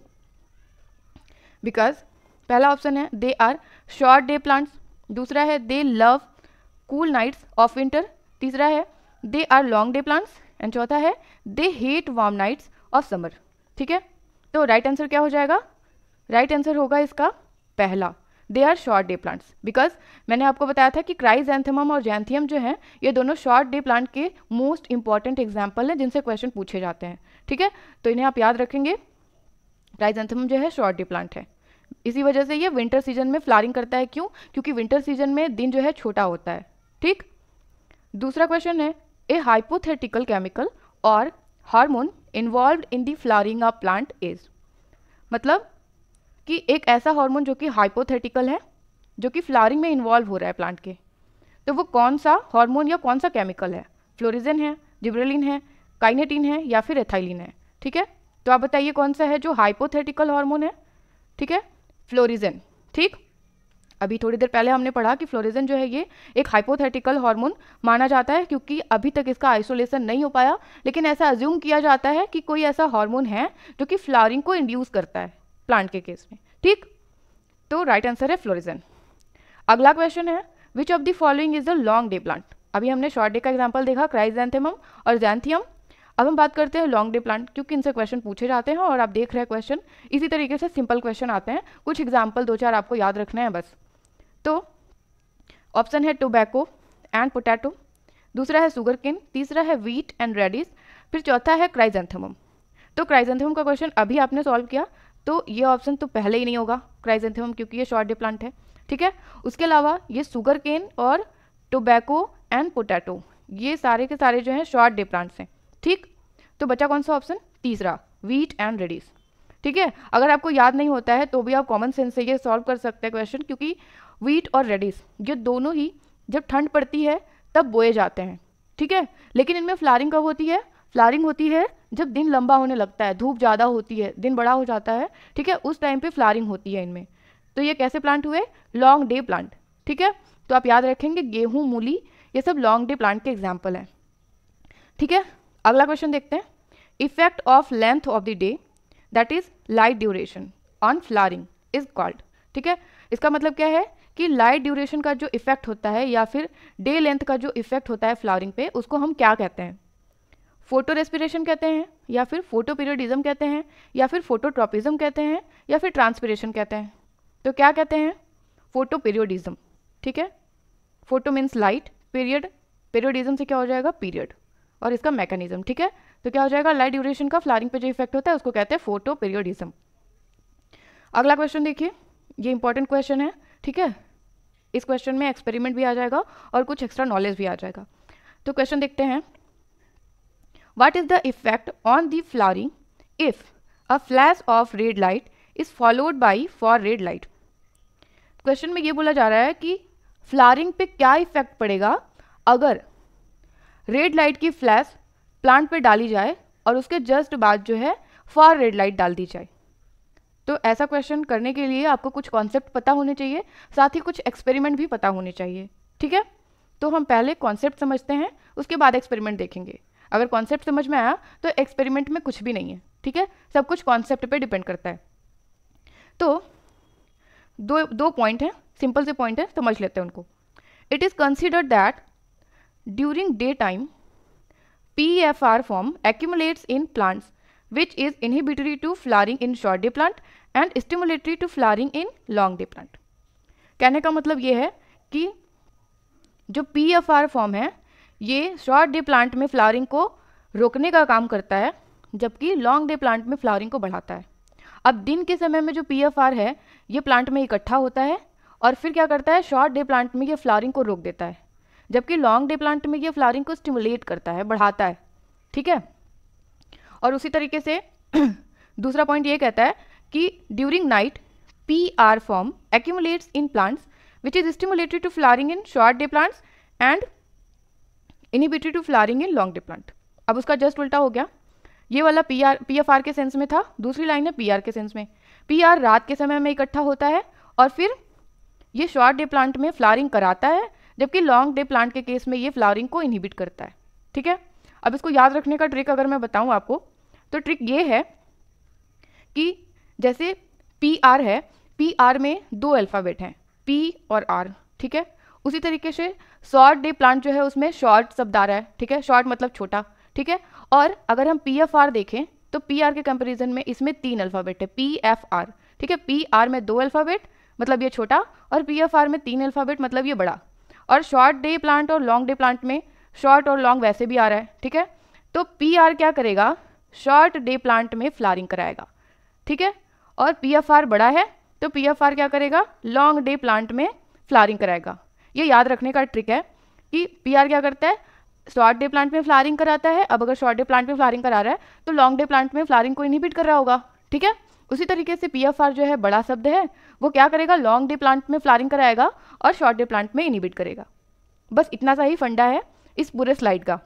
बिकॉज पहला ऑप्शन है they are short day plants दूसरा है they love cool nights of winter तीसरा है they are long day plants and चौथा है they hate warm nights of summer ठीक है तो राइट right आंसर क्या हो जाएगा राइट right आंसर होगा इसका पहला they are short day plants because मैंने आपको बताया था कि क्राइज एंथेमम और जैंथियम जो हैं ये दोनों शॉर्ट डे प्लांट के मोस्ट इंपॉर्टेंट एग्जाम्पल हैं जिनसे क्वेश्चन पूछे जाते हैं ठीक है तो इन्हें आप याद रखेंगे क्राइज एंथेमम जो है शॉर्ट डे प्लांट है इसी वजह से ये विंटर सीजन में फ्लारिंग करता है क्यों क्योंकि विंटर सीजन में दिन जो है छोटा होता है ठीक दूसरा क्वेश्चन है ए हाइपोथेटिकल केमिकल और hormone involve in the flowering of plant is मतलब कि एक ऐसा हार्मोन जो कि हाइपोथेटिकल है जो कि फ्लावरिंग में इन्वॉल्व हो रहा है प्लांट के तो वो कौन सा हार्मोन या कौन सा केमिकल है फ्लोरिजन है जिब्रेलिन है काइनेटिन है या फिर एथाइलिन है ठीक है तो आप बताइए कौन सा है जो हाइपोथेटिकल हार्मोन है ठीक है फ्लोरिजन ठीक अभी थोड़ी देर पहले हमने पढ़ा कि फ्लोरिजन जो है ये एक हाइपोथेटिकल हार्मोन माना जाता है क्योंकि अभी तक इसका आइसोलेशन नहीं हो पाया लेकिन ऐसा अज्यूम किया जाता है कि कोई ऐसा हार्मोन है जो कि फ्लावरिंग को इंड्यूस करता है प्लांट के केस में ठीक तो राइट आंसर है फ्लोरिजन अगला क्वेश्चन है which of the following is the long day plant अभी हमने शॉर्ट डे का एग्जाम्पल देखा क्राइजेंथेमम और जैंथियम अब हम बात करते हैं लॉन्ग डे प्लांट क्योंकि इनसे क्वेश्चन पूछे जाते हैं और आप देख रहे हैं क्वेश्चन इसी तरीके से सिंपल क्वेश्चन आते हैं कुछ एग्जाम्पल दो चार आपको याद रखना है बस तो ऑप्शन है टोबैको एंड पोटैटो दूसरा है सुगर किन तीसरा है वीट एंड रेडिस फिर चौथा है क्राइजेंथेमम तो क्राइजेंथम का क्वेश्चन अभी आपने सॉल्व किया तो ये ऑप्शन तो पहले ही नहीं होगा क्राइजेंथेमम क्योंकि ये शॉर्ट डे प्लांट है ठीक है उसके अलावा ये सुगर केन और टोबैको एंड पोटैटो ये सारे के सारे जो हैं शॉर्ट डे प्लांट्स हैं ठीक तो बचा कौन सा ऑप्शन तीसरा वीट एंड रेडीज ठीक है अगर आपको याद नहीं होता है तो भी आप कॉमन सेंस से ये सॉल्व कर सकते हैं क्वेश्चन क्योंकि वीट और रेडीज ये दोनों ही जब ठंड पड़ती है तब बोए जाते हैं ठीक है लेकिन इनमें फ्लारिंग कब होती है फ्लारिंग होती है जब दिन लंबा होने लगता है धूप ज़्यादा होती है दिन बड़ा हो जाता है ठीक है उस टाइम पे फ्लारिंग होती है इनमें तो ये कैसे प्लांट हुए लॉन्ग डे प्लांट ठीक है तो आप याद रखेंगे गेहूँ मूली ये सब लॉन्ग डे प्लांट के एग्जाम्पल हैं ठीक है अगला क्वेश्चन देखते हैं effect of length of the day that is light duration on flowering is called ठीक है इसका मतलब क्या है कि लाइट ड्यूरेशन का जो इफेक्ट होता है या फिर डे लेंथ का जो इफेक्ट होता है फ्लावरिंग पे उसको हम क्या कहते हैं फोटो रेस्पिरेशन कहते हैं या फिर फोटो पीरियडिज्म कहते हैं या फिर फोटोट्रॉपिज्म कहते हैं या फिर ट्रांसपिरेशन कहते हैं तो क्या कहते हैं फोटो पीरियडिज्म ठीक है photo means light period periodism से क्या हो जाएगा पीरियड और इसका मैकेनिज्म ठीक है तो क्या हो जाएगा लाइट ड्यूरेशन का फ्लारिंग पे जो इफेक्ट होता है उसको कहते हैं फोटो पीरियडिज्म अगला क्वेश्चन देखिए ये इंपॉर्टेंट क्वेश्चन है ठीक है इस क्वेश्चन में एक्सपेरिमेंट भी आ जाएगा और कुछ एक्स्ट्रा नॉलेज भी आ जाएगा तो क्वेश्चन देखते हैं What is the effect on the flowering if a flash of red light is followed by far red light question में ये बोला जा रहा है कि फ्लावरिंग पे क्या इफेक्ट पड़ेगा अगर रेड लाइट की फ्लैश प्लांट पे डाली जाए और उसके जस्ट बाद जो है फॉर रेड लाइट डाल दी जाए तो ऐसा क्वेश्चन करने के लिए आपको कुछ कॉन्सेप्ट पता होने चाहिए साथ ही कुछ एक्सपेरिमेंट भी पता होने चाहिए ठीक है तो हम पहले कॉन्सेप्ट समझते हैं उसके बाद एक्सपेरिमेंट देखेंगे अगर कॉन्सेप्ट समझ में आया तो एक्सपेरिमेंट में कुछ भी नहीं है ठीक है सब कुछ कॉन्सेप्ट पे डिपेंड करता है तो दो दो पॉइंट हैं सिंपल से पॉइंट हैं समझ लेते हैं उनको it is considered that during day time P F R form accumulates in plants which is inhibitory to flowering in short day plant and stimulatory to flowering in long day plant कहने का मतलब ये है कि जो पी एफ आर फॉर्म है ये शॉर्ट डे प्लांट में फ्लावरिंग को रोकने का काम करता है जबकि लॉन्ग डे प्लांट में फ्लावरिंग को बढ़ाता है अब दिन के समय में जो पी है ये प्लांट में इकट्ठा होता है और फिर क्या करता है शॉर्ट डे प्लांट में ये फ्लावरिंग को रोक देता है जबकि लॉन्ग डे प्लांट में ये फ्लावरिंग को स्टिमुलेट करता है बढ़ाता है ठीक है और उसी तरीके से दूसरा पॉइंट ये कहता है कि during night P R form accumulates in plants which is stimulated to flowering in short day plants and to flowering in long day plant अब उसका जस्ट उल्टा हो गया ये वाला P R P F R के सेंस में था दूसरी लाइन है पी आर के सेंस में पी आर रात के समय में इकट्ठा होता है और फिर ये शॉर्ट डे प्लांट में फ्लारिंग कराता है जबकि लॉन्ग डे प्लांट के केस में ये फ्लावरिंग को इनहिबिट करता है ठीक है अब इसको याद रखने का ट्रिक अगर मैं बताऊँ आपको तो ट्रिक ये है कि जैसे पी आर है पी आर में दो अल्फ़ाबेट हैं पी और आर ठीक है उसी तरीके से शॉर्ट डे प्लांट जो है उसमें शॉर्ट शब्द आ रहा है ठीक है शॉर्ट मतलब छोटा ठीक है और अगर हम पी एफ आर देखें तो पी आर के कंपेरिजन में इसमें तीन अल्फ़ाबेट है पी एफ आर ठीक है पी आर में दो अल्फ़ाबेट मतलब ये छोटा और पी एफ आर में तीन अल्फ़ाबेट मतलब ये बड़ा और शॉर्ट डे प्लांट और लॉन्ग डे प्लांट में शॉर्ट और लॉन्ग वैसे भी आ रहा है ठीक है तो पी आर क्या करेगा शॉर्ट डे प्लांट में फ्लारिंग कराएगा ठीक है और पी एफ आर बड़ा है तो पी एफ आर क्या करेगा लॉन्ग डे प्लांट में फ्लारिंग कराएगा ये याद रखने का ट्रिक है कि पी क्या करता है शॉर्ट डे प्लांट में फ्लारिंग कराता है अब अगर शॉर्ट डे प्लांट में फ्लारिंग करा रहा है तो लॉन्ग डे प्लांट में फ्लारिंग को इनहिबिट कर रहा होगा ठीक है उसी तरीके से पी जो है बड़ा शब्द है वो क्या करेगा लॉन्ग डे प्लांट में फ्लारिंग कराएगा और शॉर्ट डे प्लांट में इनहिबिट करेगा बस इतना सा ही फंडा है इस पूरे स्लाइड का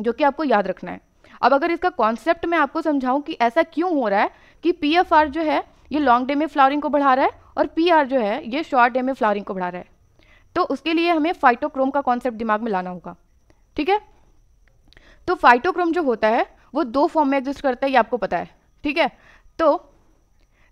जो कि आपको याद रखना है अब अगर इसका कॉन्सेप्ट मैं आपको समझाऊं कि ऐसा क्यों हो रहा है कि पी जो है ये लॉन्ग डे में फ्लावरिंग को बढ़ा रहा है और पी जो है ये शॉर्ट डे में फ्लावरिंग को बढ़ा रहा है तो उसके लिए हमें फाइटोक्रोम का कॉन्सेप्ट दिमाग में लाना होगा ठीक है तो फाइटोक्रोम जो होता है वो दो फॉर्म में एग्जिस्ट करता है ये आपको पता है ठीक है तो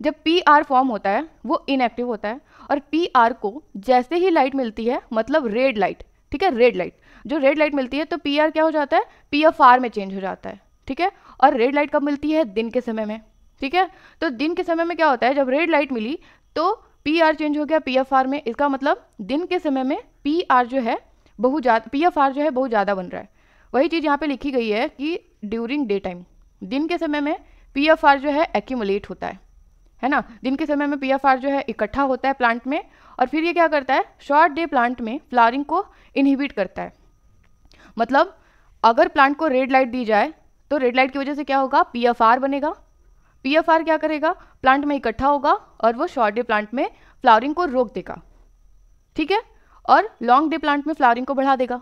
जब पी आर फॉर्म होता है वो इनएक्टिव होता है और पी आर को जैसे ही लाइट मिलती है मतलब रेड लाइट ठीक है रेड लाइट जो रेड लाइट मिलती है तो पी आर क्या हो जाता है पी एफ आर में चेंज हो जाता है ठीक है और रेड लाइट कब मिलती है दिन के समय में ठीक है तो दिन के समय में क्या होता है जब रेड लाइट मिली तो पी आर चेंज हो गया पी एफ आर में इसका मतलब दिन के समय में पी आर जो है बहुत ज़्यादा पी एफ आर जो है बहुत ज़्यादा बन रहा है वही चीज़ यहाँ पे लिखी गई है कि ड्यूरिंग डे टाइम दिन के समय में पी एफ आर जो है एक्यूमुलेट होता है है ना दिन के समय में पी एफ आर जो है इकट्ठा होता है प्लांट में और फिर ये क्या करता है शॉर्ट डे प्लांट में फ्लारिंग को इनहिबिट करता है मतलब अगर प्लांट को रेड लाइट दी जाए तो रेड लाइट की वजह से क्या होगा पी एफ आर बनेगा पीएफआर क्या करेगा प्लांट में इकट्ठा होगा और वो शॉर्ट डे प्लांट में फ्लावरिंग को रोक देगा ठीक है और लॉन्ग डे प्लांट में फ्लावरिंग को बढ़ा देगा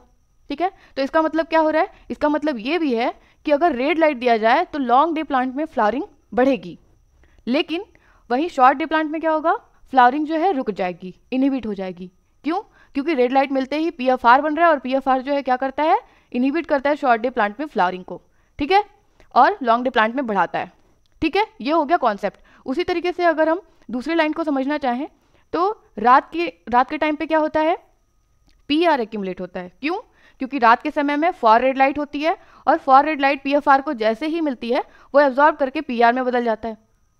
ठीक है तो इसका मतलब क्या हो रहा है इसका मतलब ये भी है कि अगर रेड लाइट दिया जाए तो लॉन्ग डे प्लांट में फ्लावरिंग बढ़ेगी लेकिन वहीं शॉर्ट डे प्लांट में क्या होगा फ्लावरिंग जो है रुक जाएगी इनहिबिट हो जाएगी क्यों क्योंकि रेड लाइट मिलते ही पी बन रहा है और पी जो है क्या करता है इनहिबिट करता है शॉर्ट डे प्लांट में फ्लावरिंग को ठीक है और लॉन्ग डे प्लांट में बढ़ाता है ठीक है ये हो गया कॉन्सेप्ट उसी तरीके से अगर हम दूसरी लाइन को समझना चाहें तो रात की रात के टाइम पे क्या होता है पी आर एक्यूमुलेट होता है क्यों क्योंकि रात के समय में फॉर रेड लाइट होती है और फॉर रेड लाइट पी को जैसे ही मिलती है वो एब्जॉर्ब करके पी में बदल जाता है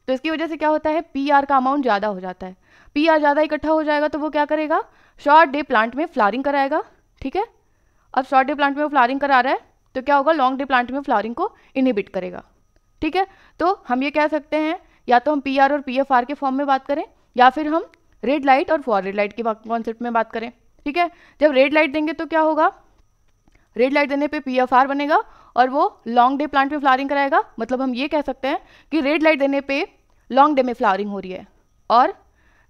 तो इसकी वजह से क्या होता है पी का अमाउंट ज़्यादा हो जाता है पी ज़्यादा इकट्ठा हो जाएगा तो वो क्या करेगा शॉर्ट डे प्लांट में फ्लारिंग कराएगा ठीक है अब शॉर्ट डे प्लांट में वो फ्लारिंग करा रहा है तो क्या होगा लॉन्ग डे प्लांट में फ्लारिंग को इनहिबिट करेगा ठीक है तो हम ये कह सकते हैं या तो हम पी और पी के फॉर्म में बात करें या फिर हम रेड लाइट और फॉर रेड लाइट के कॉन्सेप्ट में बात करें ठीक है जब रेड लाइट देंगे तो क्या होगा रेड लाइट देने पे पी एफ आर बनेगा और वो लॉन्ग डे प्लांट में फ्लावरिंग कराएगा मतलब हम ये कह सकते हैं कि रेड लाइट देने पे लॉन्ग डे में फ्लावरिंग हो रही है और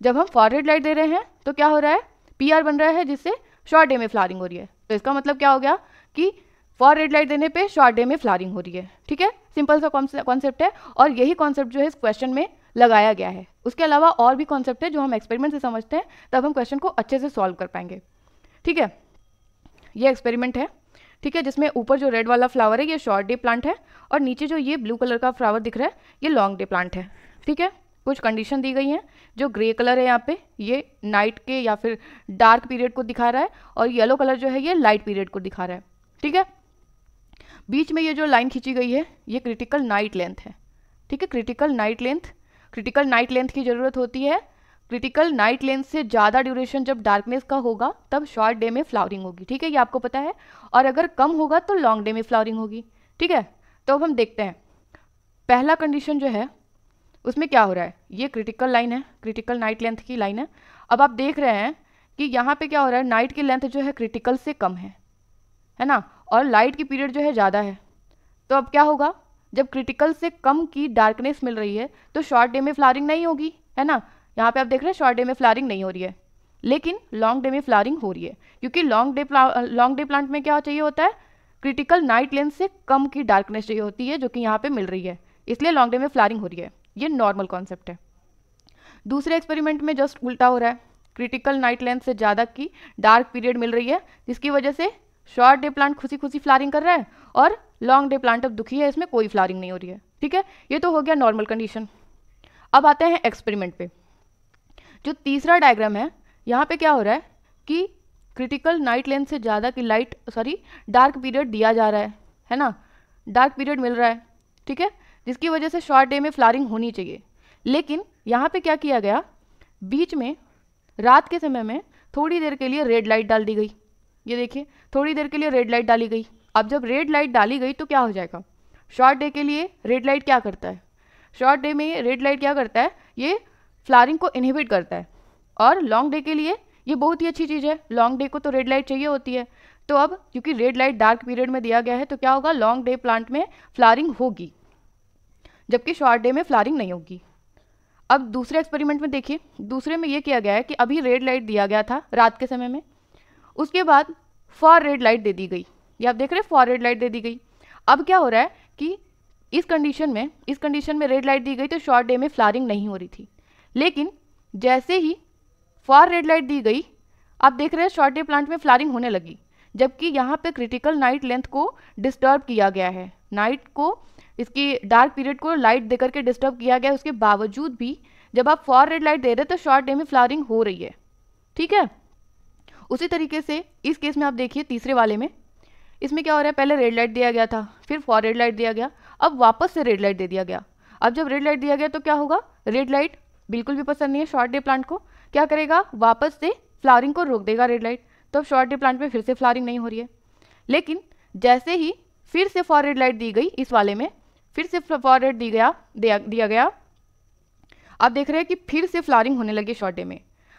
जब हम फॉर रेड लाइट दे रहे हैं तो क्या हो रहा है पी आर बन रहा है जिससे शॉर्ट डे में फ्लावरिंग हो रही है तो इसका मतलब क्या हो गया कि फॉर रेड लाइट देने पे शॉर्ट डे में फ्लारिंग हो रही है ठीक है सिंपल सा कॉन्सेप्ट है और यही कॉन्सेप्ट जो है इस क्वेश्चन में लगाया गया है उसके अलावा और भी कॉन्सेप्ट है जो हम एक्सपेरिमेंट से समझते हैं तब हम क्वेश्चन को अच्छे से सॉल्व कर पाएंगे ठीक है ये एक्सपेरिमेंट है ठीक है जिसमें ऊपर जो रेड वाला फ्लावर है ये शॉर्ट डे प्लांट है और नीचे जो ये ब्लू कलर का फ्लावर दिख रहा है ये लॉन्ग डे प्लांट है ठीक है कुछ कंडीशन दी गई हैं जो ग्रे कलर है यहाँ पे ये नाइट के या फिर डार्क पीरियड को दिखा रहा है और येलो कलर जो है ये लाइट पीरियड को दिखा रहा है ठीक है बीच में ये जो लाइन खींची गई है ये क्रिटिकल नाइट लेंथ है ठीक है critical night length critical night length की ज़रूरत होती है क्रिटिकल नाइट लेंथ से ज़्यादा ड्यूरेशन जब डार्कनेस का होगा तब शॉर्ट डे में फ्लावरिंग होगी ठीक है ये आपको पता है और अगर कम होगा तो लॉन्ग डे में फ्लावरिंग होगी ठीक है तो अब हम देखते हैं पहला कंडीशन जो है उसमें क्या हो रहा है ये क्रिटिकल लाइन है क्रिटिकल नाइट लेंथ की लाइन है अब आप देख रहे हैं कि यहाँ पे क्या हो रहा है नाइट की लेंथ जो है क्रिटिकल से कम है है ना और लाइट की पीरियड जो है ज़्यादा है तो अब क्या होगा जब क्रिटिकल से कम की डार्कनेस मिल रही है तो शॉर्ट डे में फ्लारिंग नहीं होगी है ना यहाँ पे आप देख रहे हैं शॉर्ट डे में फ्लारिंग नहीं हो रही है लेकिन लॉन्ग डे में फ्लारिंग हो रही है क्योंकि long day long day plant में क्या चाहिए होता है क्रिटिकल नाइट लेंथ से कम की डार्कनेस चाहिए होती है जो कि यहाँ पर मिल रही है इसलिए लॉन्ग डे में फ्लारिंग हो रही है ये नॉर्मल कॉन्सेप्ट है दूसरे एक्सपेरिमेंट में जस्ट उल्टा हो रहा है क्रिटिकल नाइट लेंथ से ज़्यादा की डार्क पीरियड मिल रही है जिसकी वजह से शॉर्ट डे प्लांट खुशी खुशी फ्लारिंग कर रहा है और लॉन्ग डे प्लांट अब दुखी है इसमें कोई फ्लारिंग नहीं हो रही है ठीक है ये तो हो गया नॉर्मल कंडीशन अब आते हैं एक्सपेरिमेंट पे जो तीसरा डायग्राम है यहाँ पे क्या हो रहा है कि क्रिटिकल नाइट लेंथ से ज़्यादा की लाइट सॉरी डार्क पीरियड दिया जा रहा है है ना डार्क पीरियड मिल रहा है ठीक है जिसकी वजह से शॉर्ट डे में फ्लारिंग होनी चाहिए लेकिन यहाँ पे क्या किया गया बीच में रात के समय में थोड़ी देर के लिए रेड लाइट डाल दी गई ये देखिए थोड़ी देर के लिए रेड लाइट डाली गई अब जब रेड लाइट डाली गई तो क्या हो जाएगा शॉर्ट डे के लिए रेड लाइट क्या करता है शॉर्ट डे में रेड लाइट क्या करता है ये फ्लारिंग को इनहिबिट करता है और लॉन्ग डे के लिए ये बहुत ही अच्छी चीज़ है लॉन्ग डे को तो रेड लाइट चाहिए होती है तो अब क्योंकि रेड लाइट डार्क पीरियड में दिया गया है तो क्या होगा लॉन्ग डे प्लांट में फ्लारिंग होगी जबकि शॉर्ट डे में फ्लारिंग नहीं होगी अब दूसरे एक्सपेरिमेंट में देखिए दूसरे में ये किया गया है कि अभी रेड लाइट दिया गया था रात के समय में उसके बाद फॉर रेड लाइट दे दी गई ये आप देख रहे हैं फॉर रेड लाइट दे दी गई अब क्या हो रहा है कि इस कंडीशन में इस कंडीशन में रेड लाइट दी गई तो शॉर्ट डे में फ्लारिंग नहीं हो रही थी लेकिन जैसे ही फॉर रेड लाइट दी गई आप देख रहे हैं शॉर्ट डे प्लांट में फ्लारिंग होने लगी जबकि यहाँ पर क्रिटिकल नाइट लेंथ को डिस्टर्ब किया गया है नाइट को इसकी डार्क पीरियड को लाइट दे करके डिस्टर्ब किया गया उसके बावजूद भी जब आप फॉर रेड लाइट दे रहे हैं तो शॉर्ट डे में फ्लारिंग हो रही है ठीक है उसी तरीके से इस केस में आप देखिए तीसरे वाले में इसमें क्या हो रहा है पहले रेड लाइट दिया गया था फिर फॉर रेड लाइट दिया गया अब वापस से रेड लाइट दे दिया गया अब जब रेड लाइट दिया गया तो क्या होगा रेड लाइट बिल्कुल भी पसंद नहीं है शॉर्ट डे प्लांट को क्या करेगा वापस से फ्लावरिंग को रोक देगा रेड लाइट तो अब शॉर्ट डे प्लांट में फिर से फ्लावरिंग नहीं हो रही है लेकिन जैसे ही फिर से फॉर रेड लाइट दी गई इस वाले में फिर से फॉर रेड दी गया दिया, गया आप देख रहे हैं कि फिर से फ्लावरिंग होने लगी शॉर्ट डे में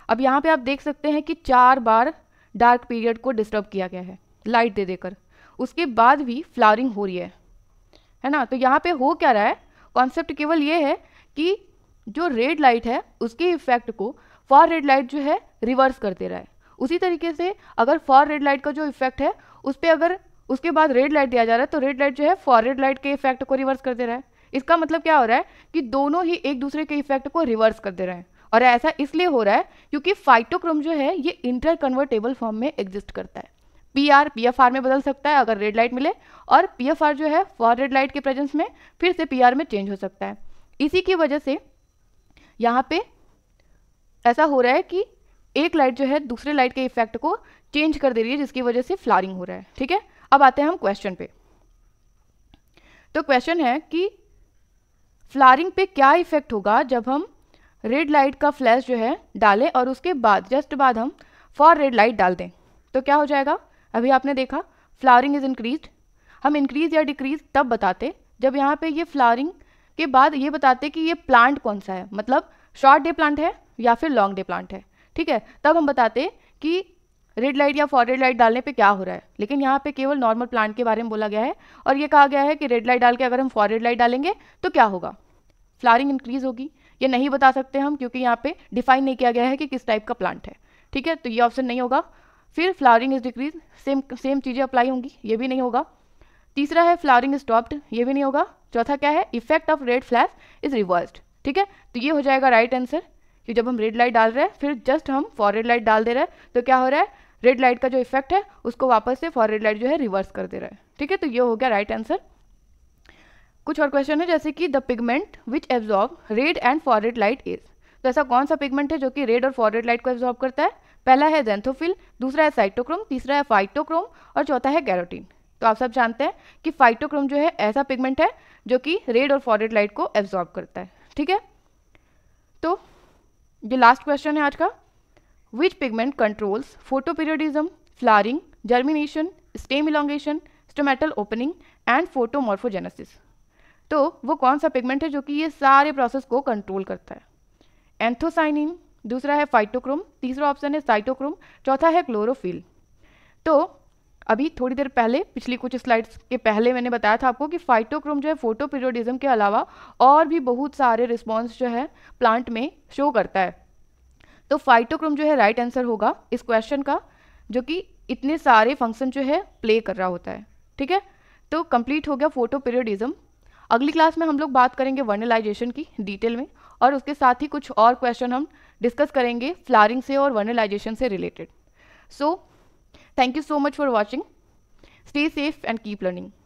अब यहाँ पे आप देख सकते हैं कि चार बार डार्क पीरियड को डिस्टर्ब किया गया है लाइट दे देकर उसके बाद भी फ्लावरिंग हो रही है है ना तो यहाँ पे हो क्या रहा है कॉन्सेप्ट केवल ये है कि जो रेड लाइट है उसके इफेक्ट को फॉर रेड लाइट जो है रिवर्स कर दे रहा है उसी तरीके से अगर फॉर रेड लाइट का जो इफेक्ट है उस पर अगर उसके बाद रेड लाइट दिया जा रहा है तो रेड लाइट जो है फॉर रेड लाइट के इफेक्ट को रिवर्स कर दे रहा है इसका मतलब क्या हो रहा है कि दोनों ही एक दूसरे के इफेक्ट को रिवर्स कर दे रहे हैं और ऐसा इसलिए हो रहा है क्योंकि फाइटोक्रोम जो है ये इंटर कन्वर्टेबल फॉर्म में एग्जिस्ट करता है P R P F R में बदल सकता है अगर रेड लाइट मिले और पी एफ आर जो है फॉर रेड लाइट के प्रेजेंस में फिर से पी आर में चेंज हो सकता है इसी की वजह से यहाँ पे ऐसा हो रहा है कि एक लाइट जो है दूसरे लाइट के इफेक्ट को चेंज कर दे रही है जिसकी वजह से फ्लारिंग हो रहा है ठीक है अब आते हैं हम क्वेश्चन पे तो क्वेश्चन है कि फ्लारिंग पे क्या इफेक्ट होगा जब हम रेड लाइट का फ्लैश जो है डालें और उसके बाद जस्ट बाद हम फॉर रेड लाइट डाल दें तो क्या हो जाएगा अभी आपने देखा फ्लावरिंग इज़ इंक्रीज हम इंक्रीज़ या डिक्रीज़ तब बताते जब यहाँ पे ये फ्लावरिंग के बाद ये बताते कि ये प्लांट कौन सा है मतलब शॉर्ट डे प्लांट है या फिर लॉन्ग डे प्लांट है ठीक है तब हम बताते कि रेड लाइट या फॉर रेड लाइट डालने पे क्या हो रहा है लेकिन यहाँ पे केवल नॉर्मल प्लांट के बारे में बोला गया है और ये कहा गया है कि रेड लाइट डाल के अगर हम फॉर रेड लाइट डालेंगे तो क्या होगा फ्लारिंग इंक्रीज़ होगी ये नहीं बता सकते हम क्योंकि यहाँ पे डिफाइन नहीं किया गया है कि किस टाइप का प्लांट है ठीक है तो ये ऑप्शन नहीं होगा फिर flowering is decrease same same चीज़ें अप्लाई होंगी ये भी नहीं होगा तीसरा है फ्लावरिंग स्टॉप्ड ये भी नहीं होगा चौथा क्या है effect of red flash is reversed ठीक है तो ये हो जाएगा राइट आंसर कि जब हम रेड लाइट डाल रहे हैं फिर जस्ट हम फॉरेड लाइट डाल दे रहे हैं तो क्या हो रहा है रेड लाइट का जो इफेक्ट है उसको वापस से फॉरेड लाइट जो है रिवर्स कर दे रहा है ठीक है तो ये हो गया राइट आंसर कुछ और क्वेश्चन है जैसे कि the pigment which absorb red and far red light is तो ऐसा कौन सा पिगमेंट है जो कि रेड और फॉरेड लाइट को एब्जॉर्ब करता है पहला है जेंथोफिल दूसरा है साइटोक्रोम तीसरा है फाइटोक्रोम और चौथा है कैरोटीन तो आप सब जानते हैं कि फाइटोक्रोम जो है ऐसा पिगमेंट है जो कि रेड और फॉरेड लाइट को एब्जॉर्ब करता है ठीक है तो ये लास्ट क्वेश्चन है आज का which pigment controls photoperiodism flowering germination stem elongation stomatal opening and photomorphogenesis तो वो कौन सा पिगमेंट है जो कि ये सारे प्रोसेस को कंट्रोल करता है एंथोसाइनिन दूसरा है फाइटोक्रोम तीसरा ऑप्शन है साइटोक्रोम चौथा है क्लोरोफिल तो अभी थोड़ी देर पहले पिछली कुछ स्लाइड्स के पहले मैंने बताया था आपको कि फाइटोक्रोम जो है फोटो के अलावा और भी बहुत सारे रिस्पॉन्स जो है प्लांट में शो करता है तो फाइटोक्रोम जो है राइट right आंसर होगा इस क्वेश्चन का जो कि इतने सारे फंक्शन जो है प्ले कर रहा होता है ठीक है तो कंप्लीट हो गया फोटो अगली क्लास में हम लोग बात करेंगे वर्नलाइजेशन की डिटेल में और उसके साथ ही कुछ और क्वेश्चन हम डिस्कस करेंगे फ्लारिंग से और वर्नलाइजेशन से related so thank you so much for watching stay safe and keep learning